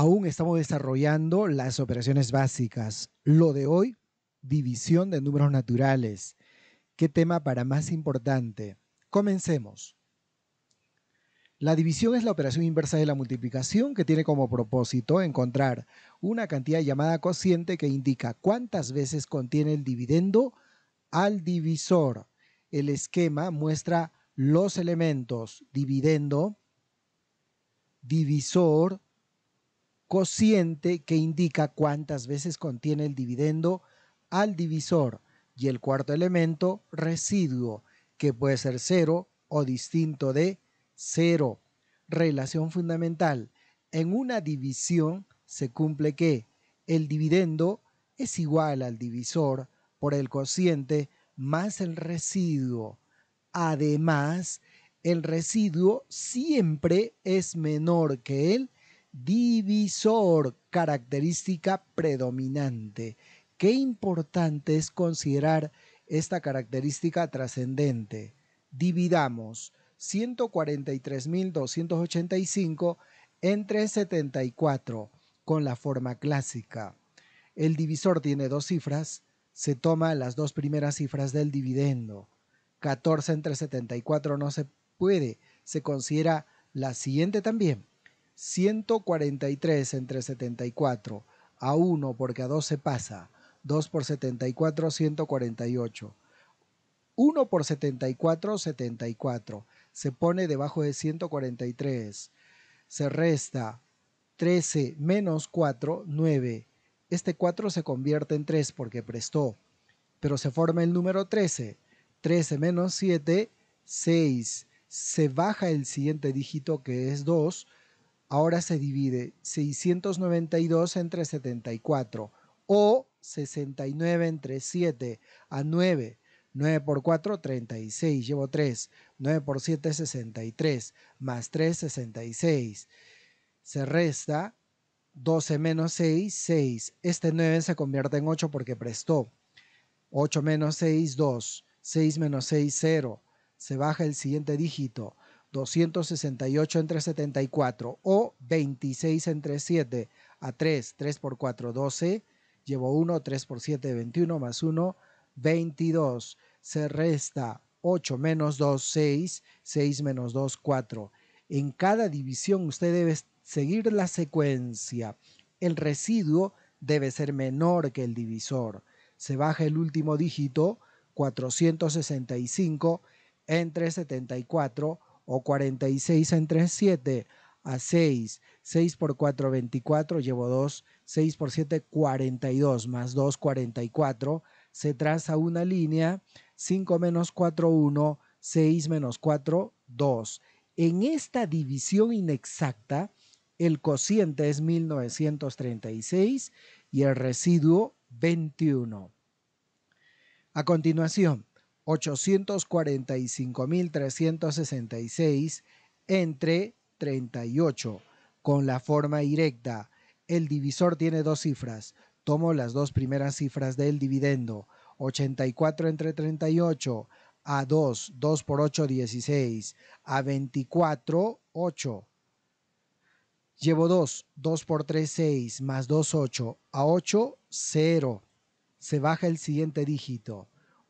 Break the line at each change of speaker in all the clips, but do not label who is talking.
Aún estamos desarrollando las operaciones básicas. Lo de hoy, división de números naturales. ¿Qué tema para más importante? Comencemos. La división es la operación inversa de la multiplicación que tiene como propósito encontrar una cantidad llamada cociente que indica cuántas veces contiene el dividendo al divisor. El esquema muestra los elementos dividendo, divisor, cociente que indica cuántas veces contiene el dividendo al divisor y el cuarto elemento residuo que puede ser cero o distinto de cero. Relación fundamental. En una división se cumple que el dividendo es igual al divisor por el cociente más el residuo. Además, el residuo siempre es menor que el divisor, característica predominante. Qué importante es considerar esta característica trascendente. Dividamos 143.285 entre 74 con la forma clásica. El divisor tiene dos cifras, se toma las dos primeras cifras del dividendo. 14 entre 74 no se puede, se considera la siguiente también. 143 entre 74, a 1 porque a 2 se pasa, 2 por 74, 148. 1 por 74, 74. Se pone debajo de 143. Se resta 13 menos 4, 9. Este 4 se convierte en 3 porque prestó, pero se forma el número 13. 13 menos 7, 6. Se baja el siguiente dígito que es 2 ahora se divide 692 entre 74 o 69 entre 7 a 9. 9 por 4, 36, llevo 3. 9 por 7, 63, más 3, 66. Se resta 12 menos 6, 6. Este 9 se convierte en 8 porque prestó. 8 menos 6, 2. 6 menos 6, 0. Se baja el siguiente dígito. 268 entre 74 o 26 entre 7 a 3, 3 por 4, 12, llevo 1, 3 por 7, 21 más 1, 22, se resta 8 menos 2, 6, 6 menos 2, 4. En cada división usted debe seguir la secuencia. El residuo debe ser menor que el divisor. Se baja el último dígito, 465 entre 74 o 46 entre 7 a 6. 6 por 4, 24, llevo 2. 6 por 7, 42, más 2, 44. Se traza una línea, 5 menos 4, 1, 6 menos 4, 2. En esta división inexacta, el cociente es 1936 y el residuo 21. A continuación, 845.366 entre 38 con la forma directa. El divisor tiene dos cifras. Tomo las dos primeras cifras del dividendo. 84 entre 38 a 2, 2 por 8, 16, a 24, 8. Llevo 2, 2 por 3, 6, más 2, 8, a 8, 0. Se baja el siguiente dígito.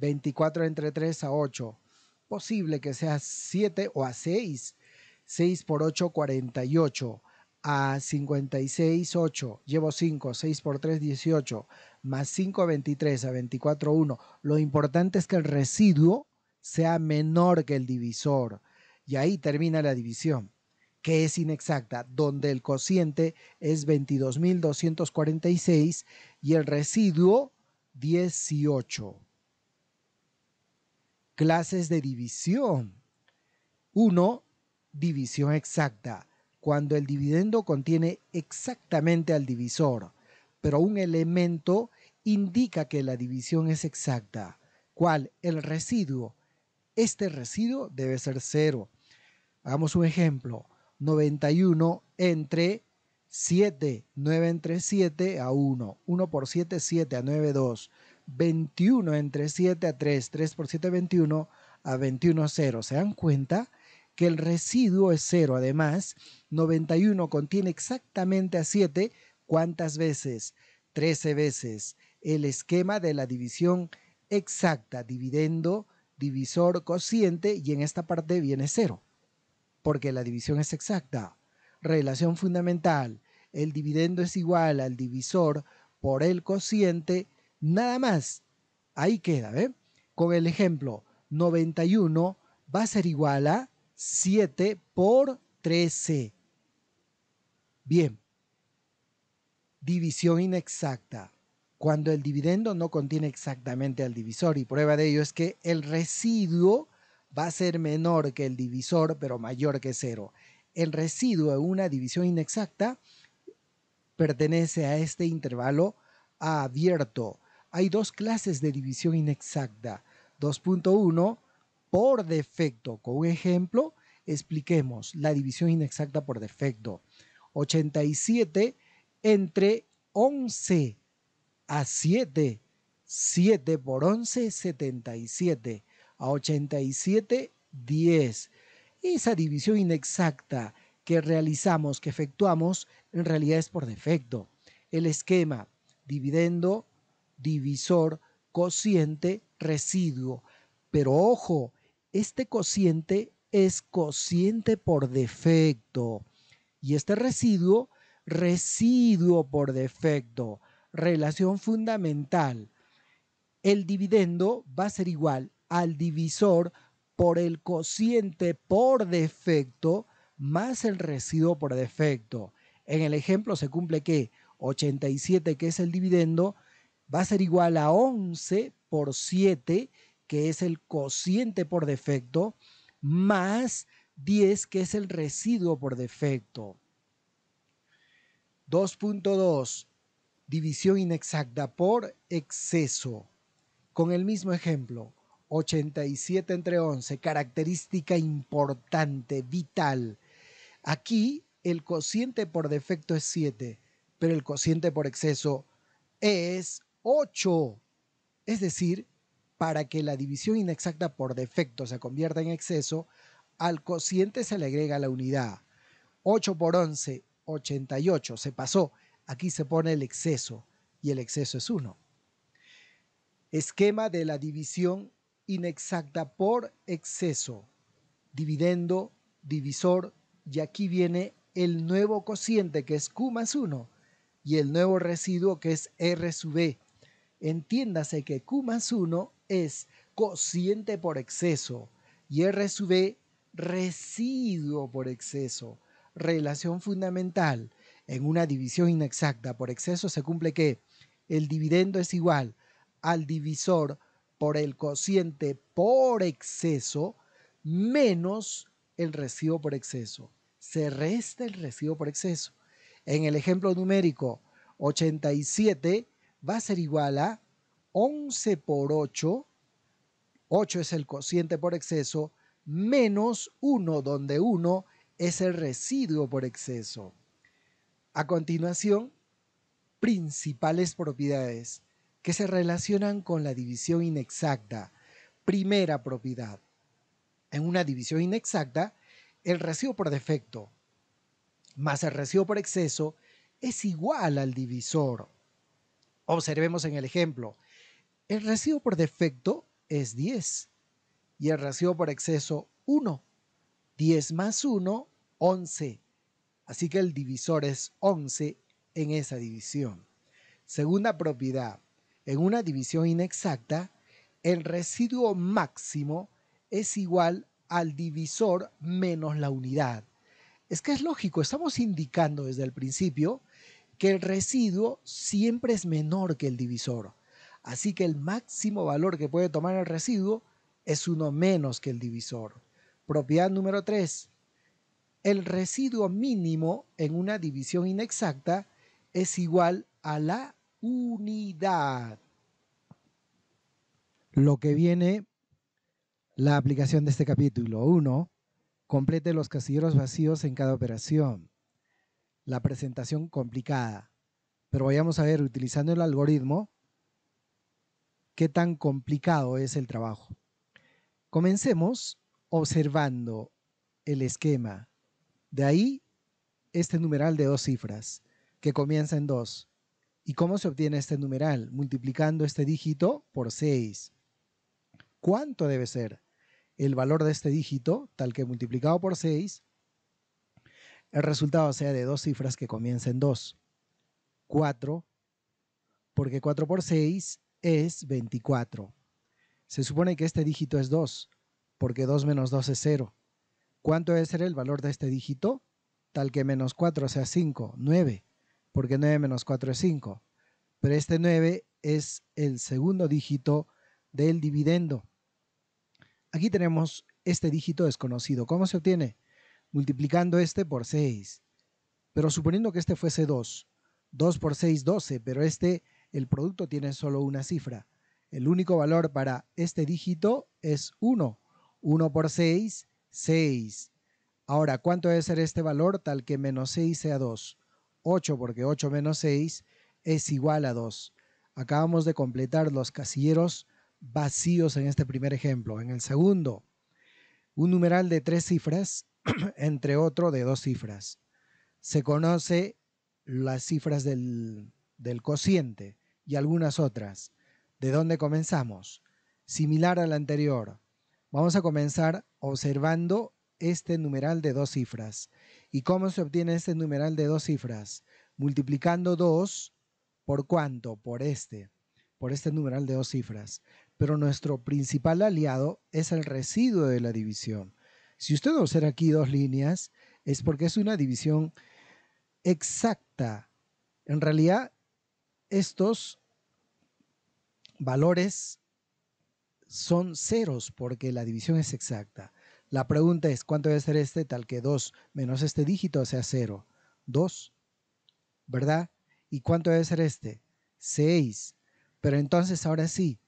24 entre 3 a 8. Posible que sea 7 o a 6. 6 por 8, 48. A 56, 8. Llevo 5. 6 por 3, 18. Más 5, 23. A 24, 1. Lo importante es que el residuo sea menor que el divisor. Y ahí termina la división, que es inexacta, donde el cociente es 22.246 y el residuo 18 clases de división. 1. División exacta, cuando el dividendo contiene exactamente al divisor, pero un elemento indica que la división es exacta. ¿Cuál? El residuo. Este residuo debe ser cero. Hagamos un ejemplo. 91 entre 7, 9 entre 7 a 1, 1 por 7, 7 a 9, 2. 21 entre 7 a 3, 3 por 7 21 a 21 0. ¿Se dan cuenta? Que el residuo es 0. Además, 91 contiene exactamente a 7. ¿Cuántas veces? 13 veces. El esquema de la división exacta, dividendo, divisor, cociente, y en esta parte viene 0, porque la división es exacta. Relación fundamental, el dividendo es igual al divisor por el cociente Nada más. Ahí queda, ¿ve? Con el ejemplo, 91 va a ser igual a 7 por 13. Bien. División inexacta. Cuando el dividendo no contiene exactamente al divisor y prueba de ello es que el residuo va a ser menor que el divisor pero mayor que 0. El residuo de una división inexacta pertenece a este intervalo abierto hay dos clases de división inexacta. 2.1, por defecto. Con un ejemplo, expliquemos la división inexacta por defecto. 87 entre 11 a 7. 7 por 11, 77. A 87, 10. Esa división inexacta que realizamos, que efectuamos, en realidad es por defecto. El esquema, dividendo divisor, cociente, residuo. Pero ojo, este cociente es cociente por defecto y este residuo, residuo por defecto. Relación fundamental. El dividendo va a ser igual al divisor por el cociente por defecto más el residuo por defecto. En el ejemplo se cumple que 87, que es el dividendo, va a ser igual a 11 por 7, que es el cociente por defecto, más 10, que es el residuo por defecto. 2.2. División inexacta por exceso. Con el mismo ejemplo, 87 entre 11, característica importante, vital. Aquí el cociente por defecto es 7, pero el cociente por exceso es 8. Es decir, para que la división inexacta por defecto se convierta en exceso, al cociente se le agrega la unidad. 8 por 11, 88, se pasó. Aquí se pone el exceso y el exceso es 1. Esquema de la división inexacta por exceso. Dividendo, divisor, y aquí viene el nuevo cociente que es Q más 1 y el nuevo residuo que es R sub E Entiéndase que Q más 1 es cociente por exceso y R sub B e residuo por exceso. Relación fundamental. En una división inexacta por exceso se cumple que el dividendo es igual al divisor por el cociente por exceso menos el residuo por exceso. Se resta el residuo por exceso. En el ejemplo numérico 87, va a ser igual a 11 por 8, 8 es el cociente por exceso, menos 1, donde 1 es el residuo por exceso. A continuación, principales propiedades que se relacionan con la división inexacta. Primera propiedad. En una división inexacta, el residuo por defecto más el residuo por exceso es igual al divisor. Observemos en el ejemplo. El residuo por defecto es 10 y el residuo por exceso 1. 10 más 1, 11. Así que el divisor es 11 en esa división. Segunda propiedad. En una división inexacta, el residuo máximo es igual al divisor menos la unidad. Es que es lógico, estamos indicando desde el principio que el residuo siempre es menor que el divisor. Así que el máximo valor que puede tomar el residuo es uno menos que el divisor. Propiedad número 3. El residuo mínimo en una división inexacta es igual a la unidad. Lo que viene la aplicación de este capítulo. 1. Complete los casilleros vacíos en cada operación la presentación complicada. Pero vayamos a ver, utilizando el algoritmo, qué tan complicado es el trabajo. Comencemos observando el esquema. De ahí este numeral de dos cifras, que comienza en dos ¿Y cómo se obtiene este numeral? Multiplicando este dígito por 6. ¿Cuánto debe ser? El valor de este dígito, tal que multiplicado por 6, el resultado sea de dos cifras que comiencen 2. 4, porque 4 por 6 es 24. Se supone que este dígito es 2, porque 2 menos 2 es 0. ¿Cuánto debe ser el valor de este dígito? Tal que menos 4 sea 5, 9, porque 9 menos 4 es 5. Pero este 9 es el segundo dígito del dividendo. Aquí tenemos este dígito desconocido. ¿Cómo se obtiene? multiplicando este por 6. Pero suponiendo que este fuese 2, 2 por 6, 12, pero este, el producto tiene solo una cifra. El único valor para este dígito es 1. 1 por 6, 6. Ahora, ¿cuánto debe ser este valor tal que menos 6 sea 2? 8 porque 8 menos 6 es igual a 2. Acabamos de completar los casilleros vacíos en este primer ejemplo. En el segundo, un numeral de tres cifras entre otro, de dos cifras. Se conoce las cifras del, del cociente y algunas otras. ¿De dónde comenzamos? Similar a la anterior. Vamos a comenzar observando este numeral de dos cifras. ¿Y cómo se obtiene este numeral de dos cifras? Multiplicando dos, por cuánto? Por este, por este numeral de dos cifras. Pero nuestro principal aliado es el residuo de la división. Si usted observa aquí dos líneas, es porque es una división exacta. En realidad, estos valores son ceros porque la división es exacta. La pregunta es, ¿cuánto debe ser este? Tal que 2 menos este dígito sea 0. 2, ¿verdad? ¿Y cuánto debe ser este? 6. Pero entonces, ahora sí,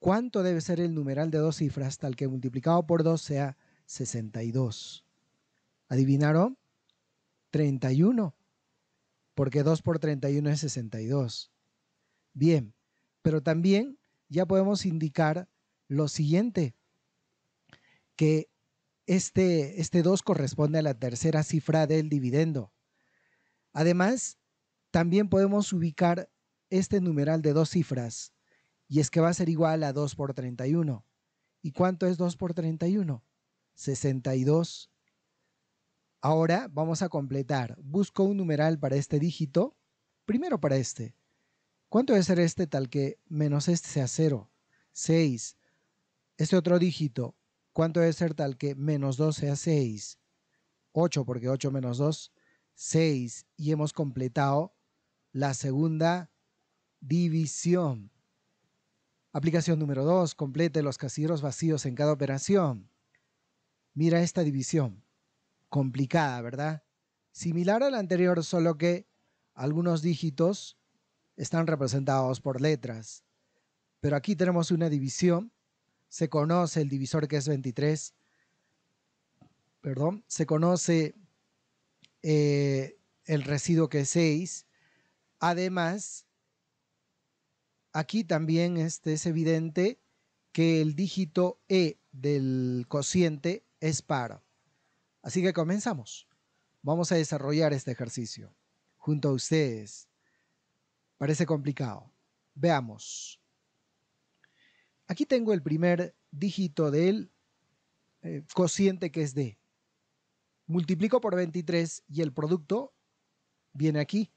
¿cuánto debe ser el numeral de dos cifras tal que multiplicado por 2 sea 62. ¿Adivinaron? 31. Porque 2 por 31 es 62. Bien, pero también ya podemos indicar lo siguiente, que este, este 2 corresponde a la tercera cifra del dividendo. Además, también podemos ubicar este numeral de dos cifras, y es que va a ser igual a 2 por 31. ¿Y cuánto es 2 por 31? 62. Ahora vamos a completar. Busco un numeral para este dígito. Primero para este. ¿Cuánto debe ser este tal que menos este sea 0? 6. Este otro dígito. ¿Cuánto debe ser tal que menos 2 sea 6? 8, porque 8 menos 2, 6. Y hemos completado la segunda división. Aplicación número 2. Complete los casilleros vacíos en cada operación. Mira esta división. Complicada, ¿verdad? Similar a la anterior, solo que algunos dígitos están representados por letras. Pero aquí tenemos una división. Se conoce el divisor que es 23. Perdón. Se conoce eh, el residuo que es 6. Además, aquí también este, es evidente que el dígito E del cociente es para. Así que comenzamos. Vamos a desarrollar este ejercicio junto a ustedes. Parece complicado. Veamos. Aquí tengo el primer dígito del eh, cociente que es D. Multiplico por 23 y el producto viene aquí.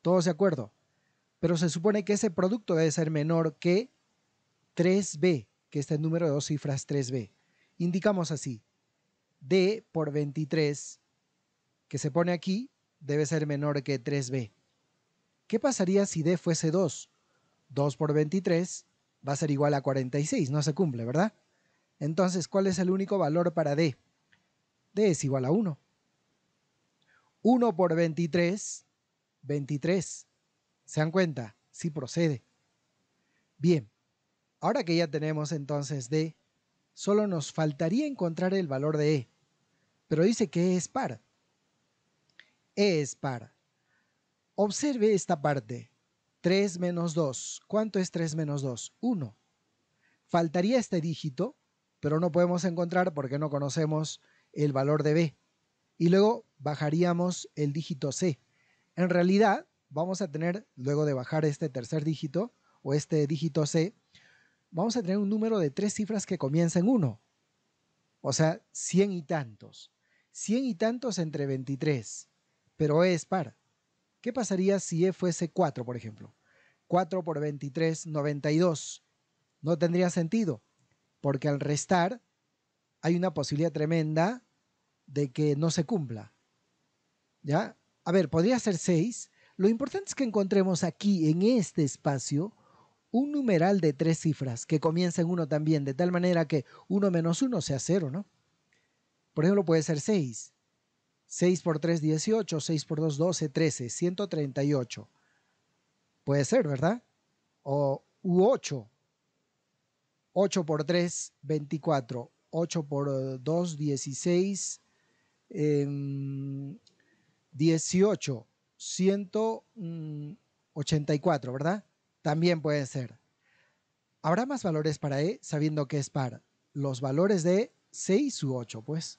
Todos de acuerdo. Pero se supone que ese producto debe ser menor que 3B, que es el número de dos cifras 3B indicamos así, D por 23, que se pone aquí, debe ser menor que 3B. ¿Qué pasaría si D fuese 2? 2 por 23 va a ser igual a 46, no se cumple, ¿verdad? Entonces, ¿cuál es el único valor para D? D es igual a 1. 1 por 23, 23. ¿Se dan cuenta? Sí procede. Bien, ahora que ya tenemos entonces D Solo nos faltaría encontrar el valor de E. Pero dice que E es par. E es par. Observe esta parte. 3 menos 2. ¿Cuánto es 3 menos 2? 1. Faltaría este dígito, pero no podemos encontrar porque no conocemos el valor de B. Y luego bajaríamos el dígito C. En realidad, vamos a tener, luego de bajar este tercer dígito o este dígito C, vamos a tener un número de tres cifras que comienza en 1. O sea, 100 y tantos. 100 y tantos entre 23, pero E es par. ¿Qué pasaría si E fuese 4, por ejemplo? 4 por 23, 92. No tendría sentido, porque al restar hay una posibilidad tremenda de que no se cumpla. ¿Ya? A ver, podría ser 6. Lo importante es que encontremos aquí, en este espacio, un numeral de tres cifras que comienza en uno también, de tal manera que uno menos uno sea cero ¿no? Por ejemplo, puede ser 6. 6 por 3, 18. 6 por 2, 12, 13. 138. Puede ser, ¿verdad? O u 8. 8 por 3, 24. 8 por 2, 16. Eh, 18. 184, mm, ¿verdad? También puede ser. Habrá más valores para E sabiendo que es par. Los valores de 6 u 8, pues.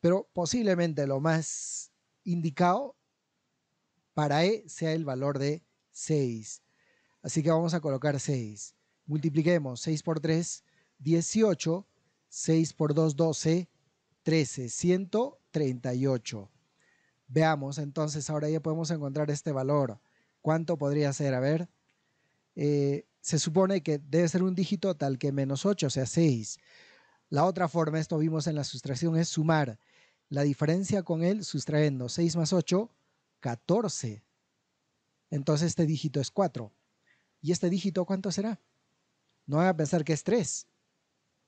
Pero posiblemente lo más indicado para E sea el valor de 6. Así que vamos a colocar 6. Multipliquemos 6 por 3, 18. 6 por 2, 12. 13, 138. Veamos, entonces ahora ya podemos encontrar este valor. ¿Cuánto podría ser? A ver. Eh, se supone que debe ser un dígito tal que menos 8, o sea 6. La otra forma, esto vimos en la sustracción, es sumar. La diferencia con él, sustrayendo 6 más 8, 14. Entonces este dígito es 4. ¿Y este dígito cuánto será? No van a pensar que es 3.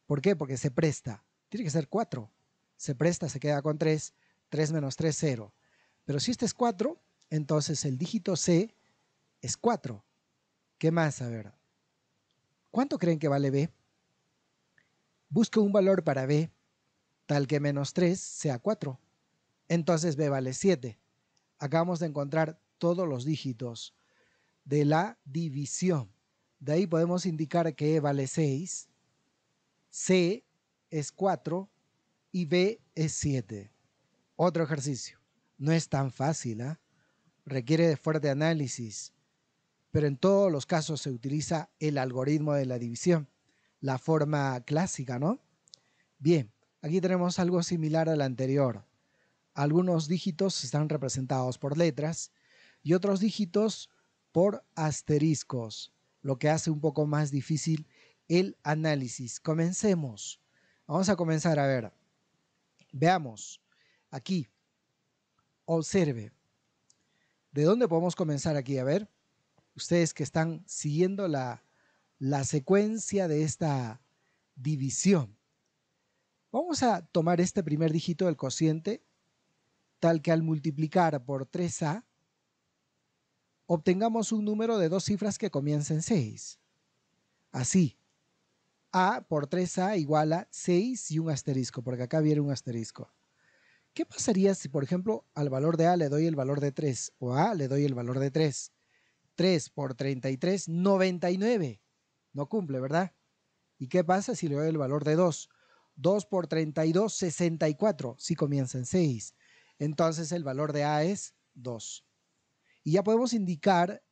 ¿Por qué? Porque se presta. Tiene que ser 4. Se presta, se queda con 3. 3 menos 3, 0. Pero si este es 4, entonces el dígito C es 4. ¿Qué más? A ver. ¿Cuánto creen que vale B? Busco un valor para B tal que menos 3 sea 4. Entonces B vale 7. Acabamos de encontrar todos los dígitos de la división. De ahí podemos indicar que E vale 6, C es 4 y B es 7. Otro ejercicio. No es tan fácil, ¿ah? Requiere de fuerte análisis pero en todos los casos se utiliza el algoritmo de la división, la forma clásica, ¿no? Bien, aquí tenemos algo similar al anterior. Algunos dígitos están representados por letras y otros dígitos por asteriscos, lo que hace un poco más difícil el análisis. Comencemos. Vamos a comenzar a ver. Veamos. Aquí. Observe. ¿De dónde podemos comenzar aquí? A ver ustedes que están siguiendo la, secuencia de esta división. Vamos a tomar este primer dígito del cociente, tal que al multiplicar por 3a, obtengamos un número de dos cifras que comienza en 6. Así, a por 3a igual a 6 y un asterisco, porque acá viene un asterisco. ¿Qué pasaría si, por ejemplo, al valor de a le doy el valor de 3 o a le doy el valor de 3? 3 por 33, 99. No cumple, ¿verdad? ¿Y qué pasa si le doy el valor de 2? 2 por 32, 64, si comienza en 6. Entonces el valor de A es 2. Y ya podemos indicar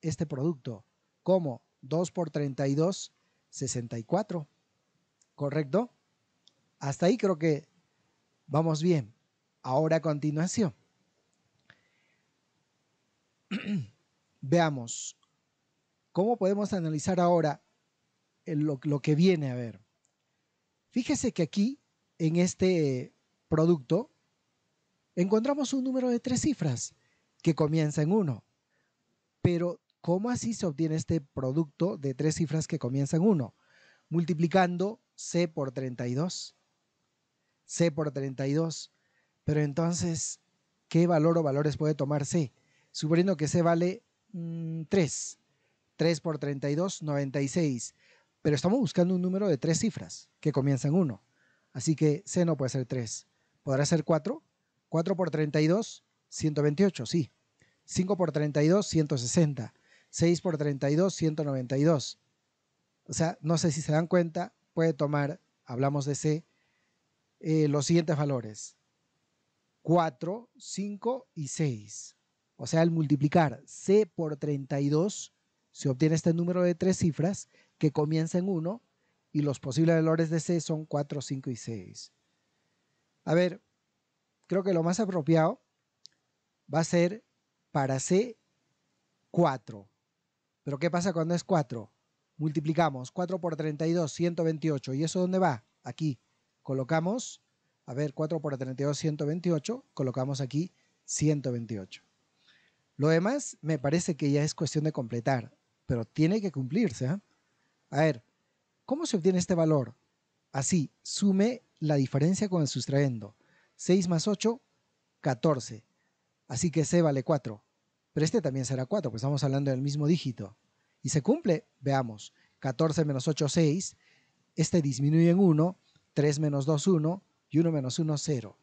este producto como 2 por 32, 64. ¿Correcto? Hasta ahí creo que vamos bien. Ahora a continuación. Veamos, ¿cómo podemos analizar ahora lo, que viene a ver? Fíjese que aquí, en este producto, encontramos un número de tres cifras que comienza en 1. Pero, ¿cómo así se obtiene este producto de tres cifras que comienza en 1? Multiplicando C por 32. C por 32. Pero entonces, ¿qué valor o valores puede tomar C? Suponiendo que C vale 3. Mm, 3 por 32, 96. Pero estamos buscando un número de tres cifras que comienza en 1. Así que C no puede ser 3. ¿Podrá ser 4? 4 por 32, 128, sí. 5 por 32, 160. 6 por 32, 192. O sea, no sé si se dan cuenta, puede tomar, hablamos de C, eh, los siguientes valores. 4, 5 y 6. O sea, al multiplicar C por 32, se obtiene este número de tres cifras que comienza en 1 y los posibles valores de C son 4, 5 y 6. A ver, creo que lo más apropiado va a ser para C 4. Pero ¿qué pasa cuando es 4? Multiplicamos 4 por 32, 128. ¿Y eso dónde va? Aquí. Colocamos, a ver, 4 por 32, 128. Colocamos aquí 128. Lo demás me parece que ya es cuestión de completar, pero tiene que cumplirse. ¿ah? A ver, ¿cómo se obtiene este valor? Así, sume la diferencia con el sustraendo. 6 más 8, 14. Así que C vale 4. Pero este también será 4, pues estamos hablando del mismo dígito. Y se cumple, veamos, 14 menos 8, 6. Este disminuye en 1, 3 menos 2, 1, y 1 menos 1, 0.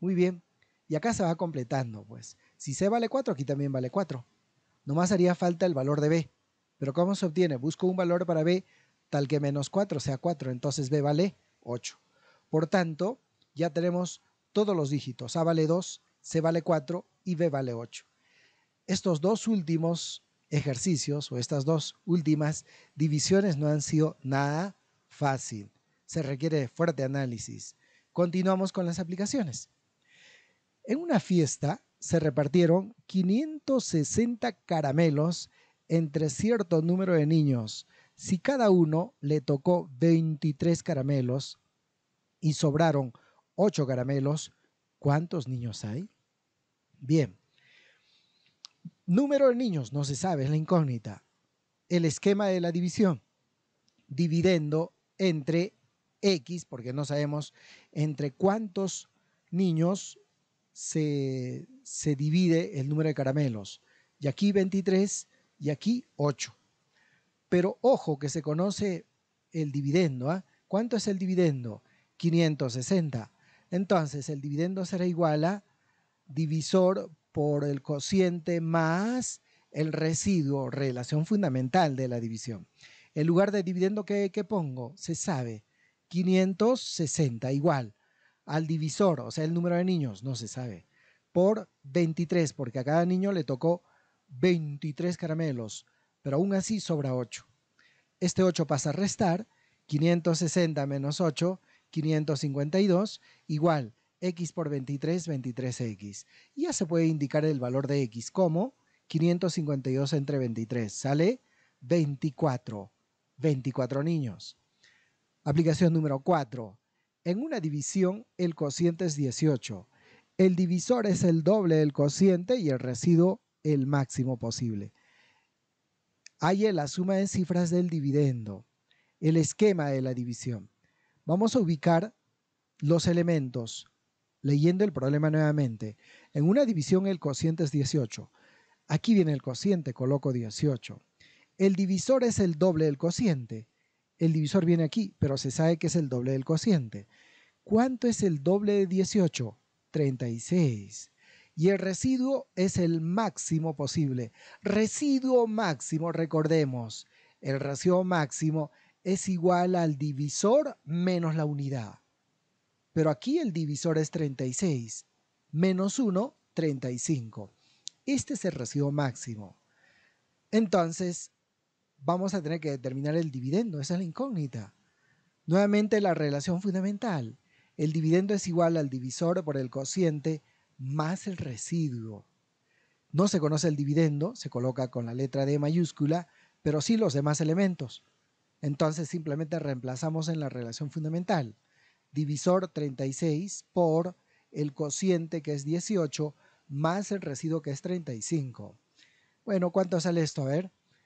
Muy bien, y acá se va completando, pues. Si C vale 4, aquí también vale 4. Nomás haría falta el valor de B. Pero ¿cómo se obtiene? Busco un valor para B tal que menos 4 sea 4, entonces B vale 8. Por tanto, ya tenemos todos los dígitos. A vale 2, C vale 4 y B vale 8. Estos dos últimos ejercicios o estas dos últimas divisiones no han sido nada fácil. Se requiere fuerte análisis. Continuamos con las aplicaciones. En una fiesta, se repartieron 560 caramelos entre cierto número de niños. Si cada uno le tocó 23 caramelos y sobraron 8 caramelos, ¿cuántos niños hay? Bien. Número de niños, no se sabe, es la incógnita. El esquema de la división. Dividiendo entre X, porque no sabemos entre cuántos niños se, divide el número de caramelos. Y aquí 23 y aquí 8. Pero ojo que se conoce el dividendo. ¿ah? ¿Cuánto es el dividendo? 560. Entonces el dividendo será igual a divisor por el cociente más el residuo, relación fundamental de la división. El lugar de dividendo que, que pongo se sabe, 560 igual al divisor, o sea, el número de niños, no se sabe, por 23, porque a cada niño le tocó 23 caramelos, pero aún así sobra 8. Este 8 pasa a restar, 560 menos 8, 552, igual x por 23, 23x. ya se puede indicar el valor de x como 552 entre 23, sale 24, 24 niños. Aplicación número 4 en una división el cociente es 18. El divisor es el doble del cociente y el residuo el máximo posible. Hay la suma de cifras del dividendo, el esquema de la división. Vamos a ubicar los elementos, leyendo el problema nuevamente. En una división el cociente es 18. Aquí viene el cociente, coloco 18. El divisor es el doble del cociente el divisor viene aquí, pero se sabe que es el doble del cociente. ¿Cuánto es el doble de 18? 36. Y el residuo es el máximo posible. Residuo máximo, recordemos, el residuo máximo es igual al divisor menos la unidad. Pero aquí el divisor es 36, menos 1, 35. Este es el residuo máximo. Entonces, vamos a tener que determinar el dividendo, esa es la incógnita. Nuevamente la relación fundamental. El dividendo es igual al divisor por el cociente más el residuo. No se conoce el dividendo, se coloca con la letra D mayúscula, pero sí los demás elementos. Entonces simplemente reemplazamos en la relación fundamental. Divisor 36 por el cociente que es 18 más el residuo que es 35. Bueno, ¿cuánto sale esto? A ver,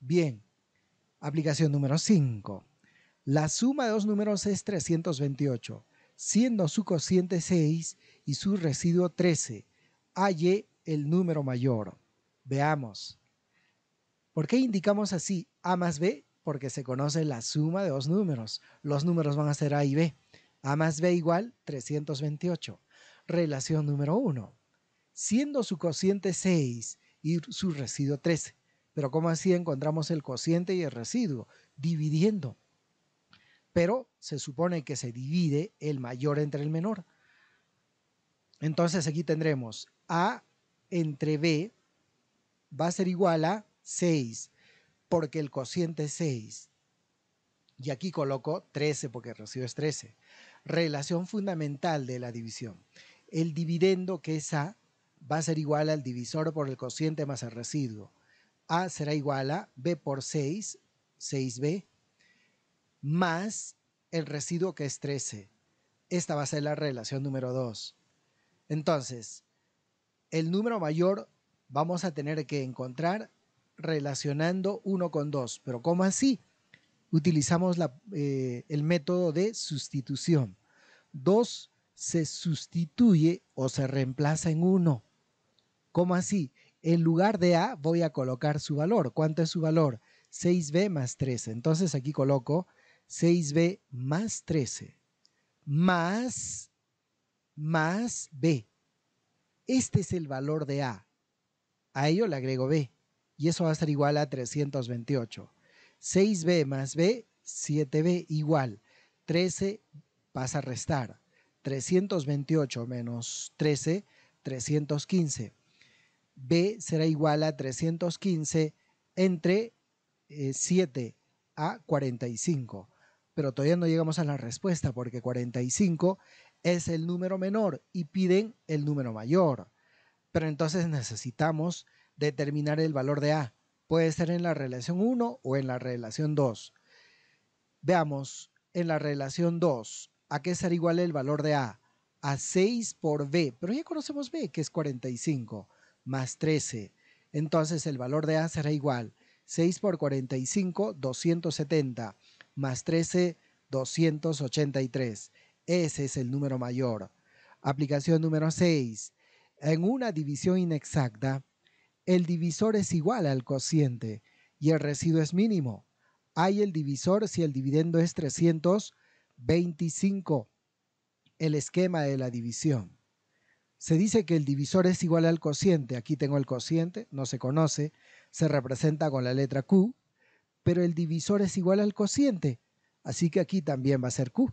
Bien, aplicación número 5. La suma de dos números es 328, siendo su cociente 6 y su residuo 13. Halle el número mayor. Veamos. ¿Por qué indicamos así A más B? Porque se conoce la suma de dos números. Los números van a ser A y B. A más B igual 328. Relación número 1. Siendo su cociente 6 y su residuo 13. Pero ¿cómo así encontramos el cociente y el residuo? Dividiendo. Pero se supone que se divide el mayor entre el menor. Entonces aquí tendremos A entre B va a ser igual a 6, porque el cociente es 6. Y aquí coloco 13 porque el residuo es 13. Relación fundamental de la división. El dividendo que es A va a ser igual al divisor por el cociente más el residuo. A será igual a B por 6, 6B, más el residuo que es 13. Esta va a ser la relación número 2. Entonces, el número mayor vamos a tener que encontrar relacionando 1 con 2. Pero ¿cómo así? Utilizamos eh, el método de sustitución. 2 se sustituye o se reemplaza en 1. ¿Cómo así? en lugar de A voy a colocar su valor. ¿Cuánto es su valor? 6B más 13. Entonces aquí coloco 6B más 13 más más B. Este es el valor de A. A ello le agrego B y eso va a ser igual a 328. 6B más B, 7B igual. 13 pasa a restar. 328 menos 13, 315. B será igual a 315 entre 7 eh, a 45. Pero todavía no llegamos a la respuesta porque 45 es el número menor y piden el número mayor. Pero entonces necesitamos determinar el valor de A. Puede ser en la relación 1 o en la relación 2. Veamos, en la relación 2, ¿a qué será igual el valor de A? A 6 por B, pero ya conocemos B, que es 45 más 13. Entonces el valor de A será igual. 6 por 45, 270, más 13, 283. Ese es el número mayor. Aplicación número 6. En una división inexacta, el divisor es igual al cociente y el residuo es mínimo. Hay el divisor si el dividendo es 325. El esquema de la división. Se dice que el divisor es igual al cociente. Aquí tengo el cociente, no se conoce, se representa con la letra Q, pero el divisor es igual al cociente. Así que aquí también va a ser Q,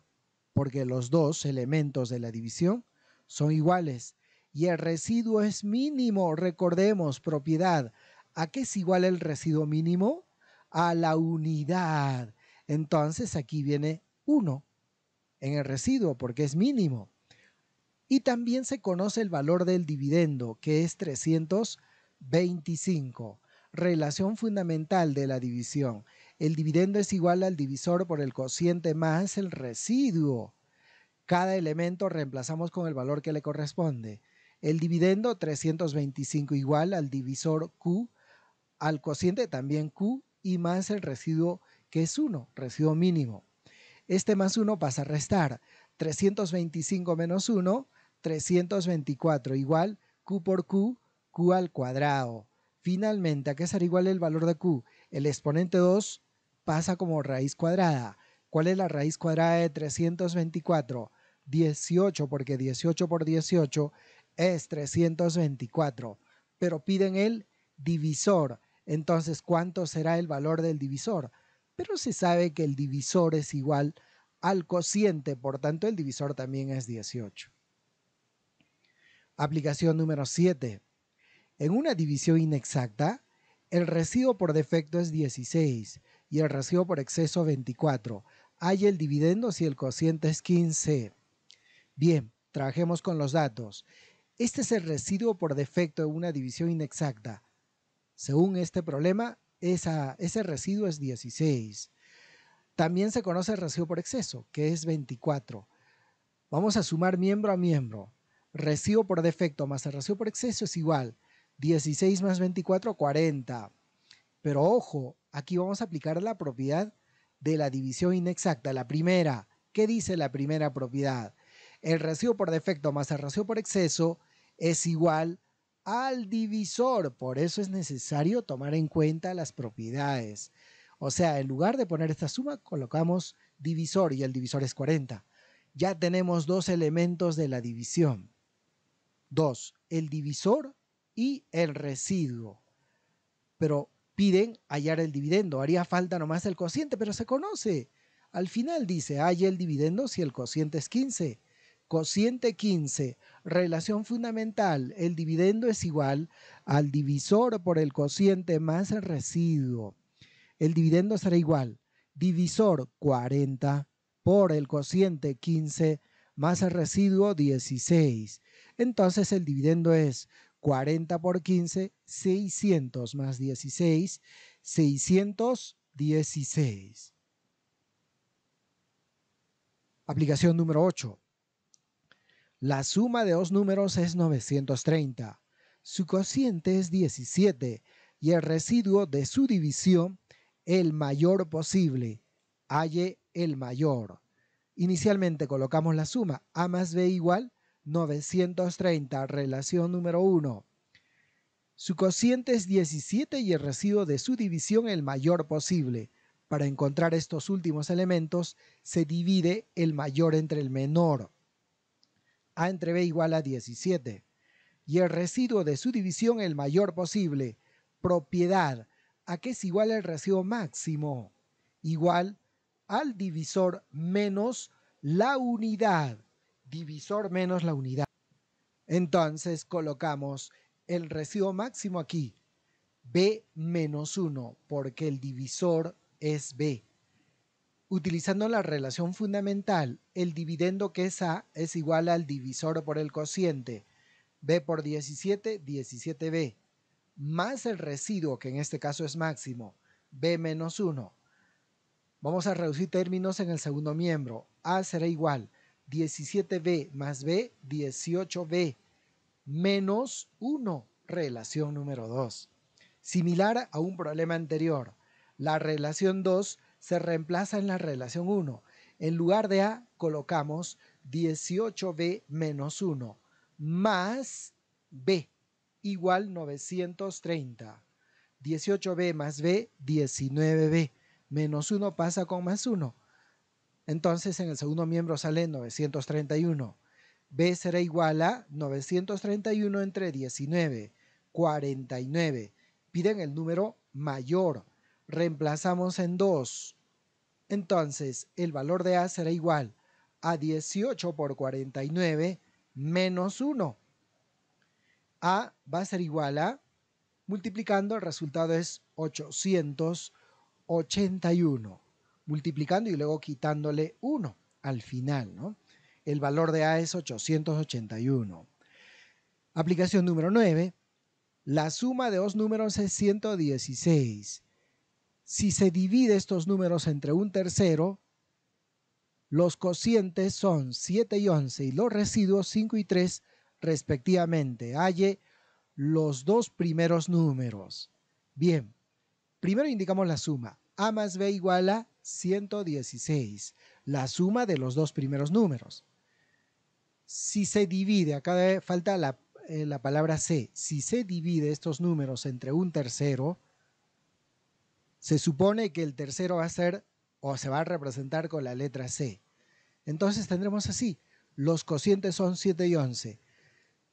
porque los dos elementos de la división son iguales. Y el residuo es mínimo, recordemos, propiedad. ¿A qué es igual el residuo mínimo? A la unidad. Entonces aquí viene 1 en el residuo porque es mínimo. Y también se conoce el valor del dividendo, que es 325. Relación fundamental de la división. El dividendo es igual al divisor por el cociente más el residuo. Cada elemento reemplazamos con el valor que le corresponde. El dividendo 325 igual al divisor Q, al cociente también Q y más el residuo que es 1, residuo mínimo. Este más 1 pasa a restar. 325 menos 1 324 igual Q por Q, Q al cuadrado. Finalmente, ¿a qué será igual el valor de Q? El exponente 2 pasa como raíz cuadrada. ¿Cuál es la raíz cuadrada de 324? 18, porque 18 por 18 es 324. Pero piden el divisor. Entonces, ¿cuánto será el valor del divisor? Pero se sabe que el divisor es igual al cociente, por tanto el divisor también es 18. Aplicación número 7. En una división inexacta, el residuo por defecto es 16 y el residuo por exceso 24. Hay el dividendo si el cociente es 15. Bien, trabajemos con los datos. Este es el residuo por defecto de una división inexacta. Según este problema, ese residuo es 16. También se conoce el residuo por exceso, que es 24. Vamos a sumar miembro a miembro recibo por defecto más el recibo por exceso es igual 16 más 24, 40. Pero ojo, aquí vamos a aplicar la propiedad de la división inexacta, la primera. ¿Qué dice la primera propiedad? El recibo por defecto más el recibo por exceso es igual al divisor. Por eso es necesario tomar en cuenta las propiedades. O sea, en lugar de poner esta suma, colocamos divisor y el divisor es 40. Ya tenemos dos elementos de la división. 2. El divisor y el residuo. Pero piden hallar el dividendo. Haría falta nomás el cociente, pero se conoce. Al final dice, halla el dividendo si el cociente es 15. Cociente 15, relación fundamental, el dividendo es igual al divisor por el cociente más el residuo. El dividendo será igual, divisor 40 por el cociente 15 más el residuo 16. Entonces el dividendo es 40 por 15, 600 más 16, 616. Aplicación número 8. La suma de dos números es 930. Su cociente es 17 y el residuo de su división el mayor posible. Halle el mayor. Inicialmente colocamos la suma. A más B igual 930, relación número 1. Su cociente es 17 y el residuo de su división el mayor posible. Para encontrar estos últimos elementos, se divide el mayor entre el menor. A entre B igual a 17. Y el residuo de su división el mayor posible. Propiedad. ¿A qué es igual el residuo máximo? Igual al divisor menos la unidad divisor menos la unidad. Entonces colocamos el residuo máximo aquí, B menos 1, porque el divisor es B. Utilizando la relación fundamental, el dividendo que es A es igual al divisor por el cociente, B por 17, 17B, más el residuo, que en este caso es máximo, B menos 1. Vamos a reducir términos en el segundo miembro. A será igual 17b más b, 18b menos 1, relación número 2. Similar a un problema anterior, la relación 2 se reemplaza en la relación 1. En lugar de A colocamos 18B menos 1 más B igual 930. 18B más B, 19B. Menos 1 pasa con más 1. Entonces en el segundo miembro sale 931. B será igual a 931 entre 19, 49. Piden el número mayor. Reemplazamos en 2. Entonces el valor de A será igual a 18 por 49 menos 1. A va a ser igual a, multiplicando, el resultado es 881 multiplicando y luego quitándole 1 al final. ¿no? El valor de A es 881. Aplicación número 9. La suma de dos números es 116. Si se divide estos números entre un tercero, los cocientes son 7 y 11 y los residuos 5 y 3 respectivamente. Halle los dos primeros números. Bien, primero indicamos la suma. A más B igual a 116, la suma de los dos primeros números. Si se divide, acá eh, falta la, eh, la palabra C, si se divide estos números entre un tercero, se supone que el tercero va a ser o se va a representar con la letra C. Entonces tendremos así, los cocientes son 7 y 11.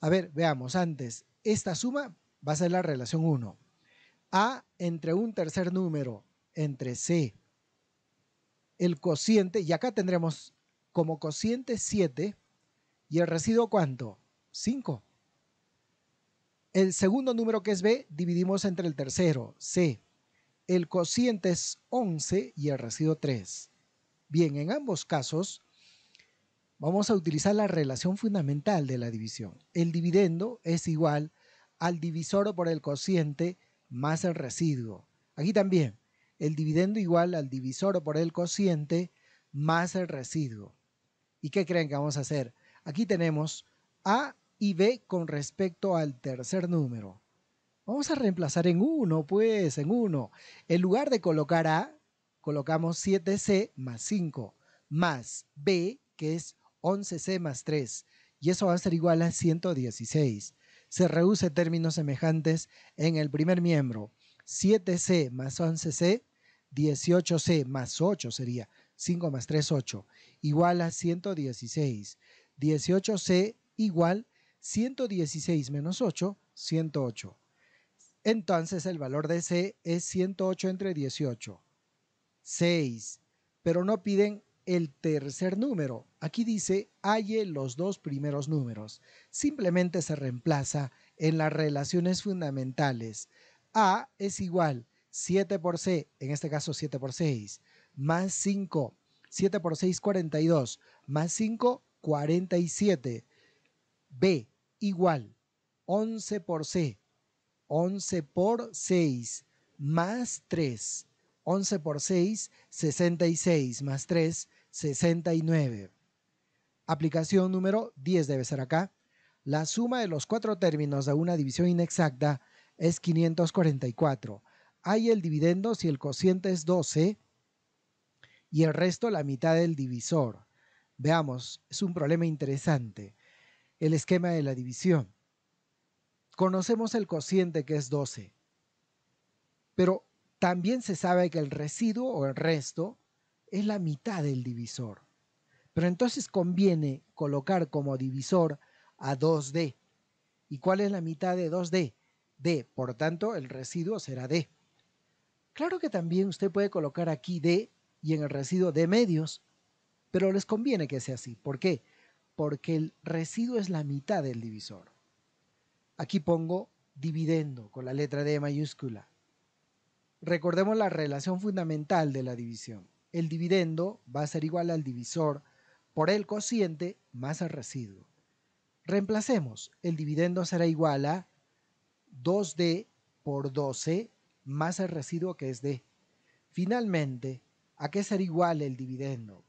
A ver, veamos antes, esta suma va a ser la relación 1. A entre un tercer número, entre C el cociente, y acá tendremos como cociente 7 y el residuo cuánto? 5. El segundo número que es B dividimos entre el tercero, C. El cociente es 11 y el residuo 3. Bien, en ambos casos vamos a utilizar la relación fundamental de la división. El dividendo es igual al divisor por el cociente más el residuo. Aquí también el dividendo igual al divisor por el cociente más el residuo. ¿Y qué creen que vamos a hacer? Aquí tenemos A y B con respecto al tercer número. Vamos a reemplazar en 1, pues, en 1. En lugar de colocar A, colocamos 7C más 5, más B, que es 11C más 3. Y eso va a ser igual a 116. Se reduce términos semejantes en el primer miembro. 7C más 11C 18C más 8 sería 5 más 3, 8, igual a 116. 18C igual 116 menos 8, 108. Entonces el valor de C es 108 entre 18. 6. Pero no piden el tercer número. Aquí dice halle los dos primeros números. Simplemente se reemplaza en las relaciones fundamentales. A es igual 7 por C, en este caso 7 por 6, más 5, 7 por 6, 42, más 5, 47. B igual 11 por C, 11 por 6, más 3. 11 por 6, 66, más 3, 69. Aplicación número 10 debe ser acá. La suma de los cuatro términos de una división inexacta es 544 hay el dividendo si el cociente es 12 y el resto la mitad del divisor. Veamos, es un problema interesante, el esquema de la división. Conocemos el cociente que es 12, pero también se sabe que el residuo o el resto es la mitad del divisor. Pero entonces conviene colocar como divisor a 2D. ¿Y cuál es la mitad de 2D? D, por tanto, el residuo será D. Claro que también usted puede colocar aquí D y en el residuo D medios, pero les conviene que sea así. ¿Por qué? Porque el residuo es la mitad del divisor. Aquí pongo dividendo con la letra D mayúscula. Recordemos la relación fundamental de la división. El dividendo va a ser igual al divisor por el cociente más el residuo. Reemplacemos, el dividendo será igual a 2D por 12 más el residuo que es D. Finalmente, ¿a qué será igual el dividendo?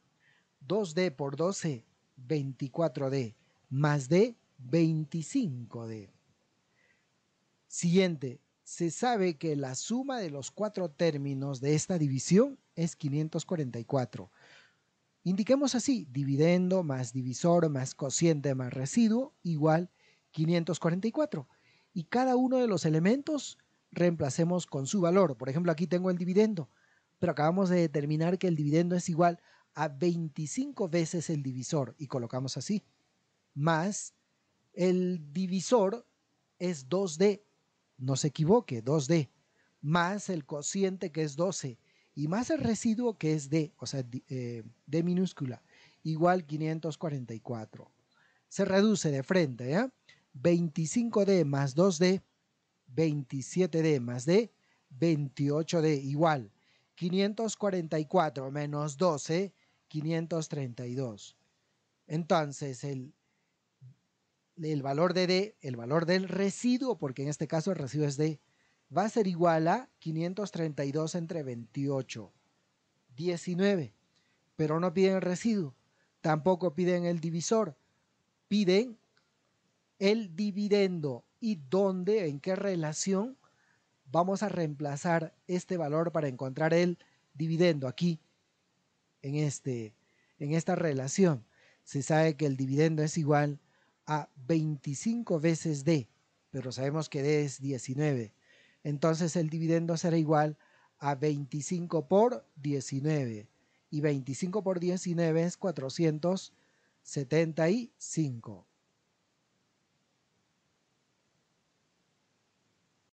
2D por 12, 24D, más D, 25D. Siguiente, se sabe que la suma de los cuatro términos de esta división es 544. Indiquemos así, dividendo más divisor más cociente más residuo igual 544. Y cada uno de los elementos reemplacemos con su valor. Por ejemplo, aquí tengo el dividendo, pero acabamos de determinar que el dividendo es igual a 25 veces el divisor y colocamos así, más el divisor es 2D, no se equivoque, 2D, más el cociente que es 12 y más el residuo que es D, o sea, eh, D minúscula, igual 544. Se reduce de frente, 25 25D más 2D 27D más D, 28D igual 544 menos 12, 532. Entonces, el, el valor de D, el valor del residuo, porque en este caso el residuo es D, va a ser igual a 532 entre 28, 19. Pero no piden el residuo, tampoco piden el divisor, piden el dividendo y dónde, en qué relación vamos a reemplazar este valor para encontrar el dividendo aquí en, este, en esta relación. Se sabe que el dividendo es igual a 25 veces D, pero sabemos que D es 19. Entonces el dividendo será igual a 25 por 19. Y 25 por 19 es 475.